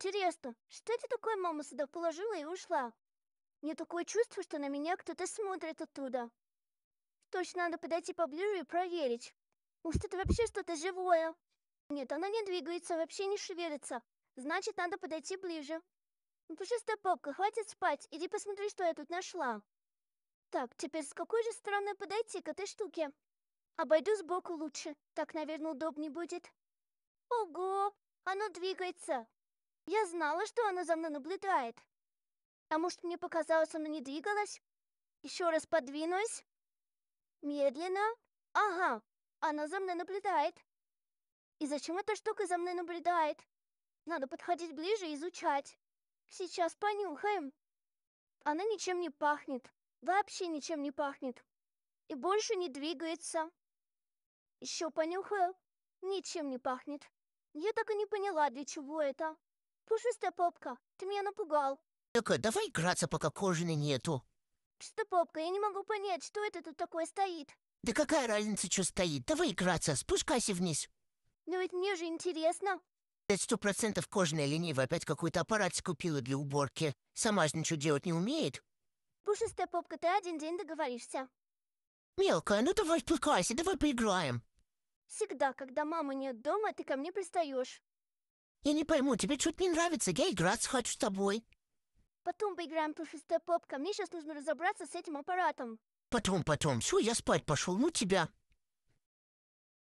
Интересно, что это такое мама сюда положила и ушла? Мне такое чувство, что на меня кто-то смотрит оттуда. Точно надо подойти поближе и проверить. Может, это вообще что-то живое? Нет, она не двигается, вообще не шевелится. Значит, надо подойти ближе. Ну, пушистая попка, хватит спать, иди посмотри, что я тут нашла. Так, теперь с какой же стороны подойти к этой штуке? Обойду сбоку лучше, так, наверное, удобнее будет. Ого, оно двигается. Я знала, что она за мной наблюдает. А может, мне показалось, она не двигалась? Еще раз подвинусь. Медленно. Ага, она за мной наблюдает. И зачем эта штука за мной наблюдает? Надо подходить ближе и изучать. Сейчас понюхаем. Она ничем не пахнет. Вообще ничем не пахнет. И больше не двигается. Еще понюхаю. Ничем не пахнет. Я так и не поняла, для чего это. Пушистая попка, ты меня напугал. Такой, давай играться, пока кожи нету. Что, попка, я не могу понять, что это тут такое стоит. Да какая разница, что стоит? Давай играться, спускайся вниз. Ну ведь мне же интересно. Пять сто процентов кожаная ленива опять какой-то аппарат скупила для уборки. Сама же ничего делать не умеет. Пушистая попка, ты один день договоришься. Мелкая, ну давай спускайся, давай поиграем. Всегда, когда мама нет дома, ты ко мне пристаешь. Я не пойму, тебе чуть не нравится, я играться хочу с тобой. Потом поиграем, пушистая попка. Мне сейчас нужно разобраться с этим аппаратом. Потом, потом. Все, я спать пошел. Ну тебя.